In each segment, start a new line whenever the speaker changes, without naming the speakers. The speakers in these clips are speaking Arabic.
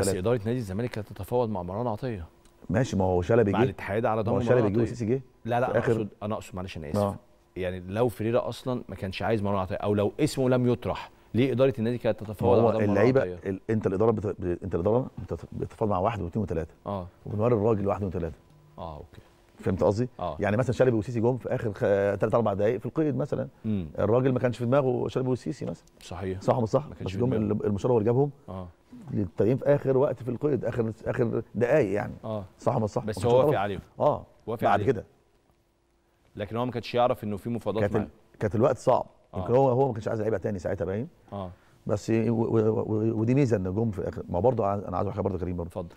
بس
اداره نادي الزمالك كانت تتفاوض مع مروان عطيه
ماشي ما هو شلبي جه مع الاتحاد على ضمان شلبي جه وسيسي جه لا لا انا اقصد
انا اقصد معلش انا اسف آه. يعني لو فريرة اصلا ما كانش عايز مروان عطيه او لو اسمه لم يطرح ليه اداره النادي كانت تتفاوض مع ضمان اللعيبه ال...
انت الاداره بت... انت الاداره بتتفاوض مع واحد واثنين وثلاثه اه وبنور الراجل واحد وثلاثه اه اوكي فهمت قصدي؟ آه. يعني مثلا شلبي وسيسي جم في اخر ثلاث اربع دقائق في القيد مثلا مم. الراجل ما كانش في دماغه شلبي وسيسي مثلا صحيح صح ولا صح؟ بس جم المشاور اللي جابهم آه. للتغيير طيب، في اخر وقت في القيد اخر اخر دقائق يعني اه صح ما صح بس آه. هو وافق عليهم اه وافق بعد كده
لكن هو ما كانش يعرف انه في مفاوضات كانت كانت الوقت صعب
آه. هو هو ما كانش عايز لعيبه تاني ساعتها باين اه بس ودي ميزه ان جم في اخر ما برضه انا عايز اقول حاجه برضه كريم برضه اتفضل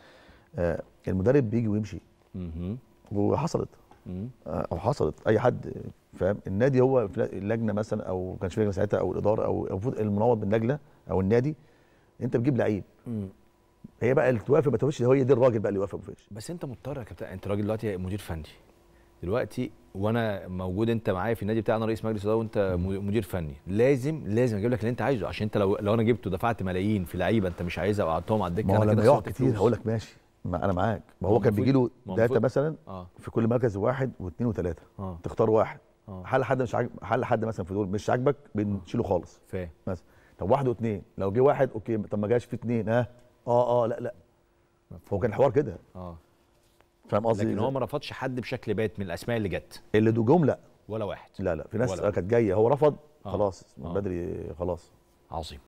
آه المدرب بيجي ويمشي اها وحصلت آه او حصلت اي حد فاهم النادي هو اللجنه مثلا او ما كانش في لجنه ساعتها او الاداره او المفروض المناوض اللجنه او النادي انت بتجيب لعيب هي بقى اللي توافق ما توافقش هي دي الراجل بقى اللي يوافق ما توقفش بس انت مضطر يا كابتن انت راجل دلوقتي مدير فني
دلوقتي وانا موجود انت معايا في النادي بتاعنا رئيس مجلس اداره وانت مدير فني لازم لازم اجيب لك اللي انت عايزه عشان انت لو لو انا جبته دفعت ملايين في لعيبه انت مش عايزها وقعدتهم على الدكه ما هو لما يقع كتير هقول لك ماشي
ما انا معاك ما هو كان بيجي له داتا مثلا آه. في كل مركز واحد واثنين وثلاثه آه. تختار واحد آه. حل حد مش عاجب حل حد مثلا في دول مش عاجبك آه. بنشيله خالص فاهم مثلا طب واحد واثنين لو جه واحد اوكي طب ما جاش في اثنين ها اه اه لا لا هو كان الحوار كده اه فاهم قصدي لكن هو ما
رفضش حد بشكل بات
من الاسماء اللي جت اللي دو لا ولا واحد لا لا في ناس كانت جايه هو رفض آه. خلاص من آه. بدري خلاص عظيم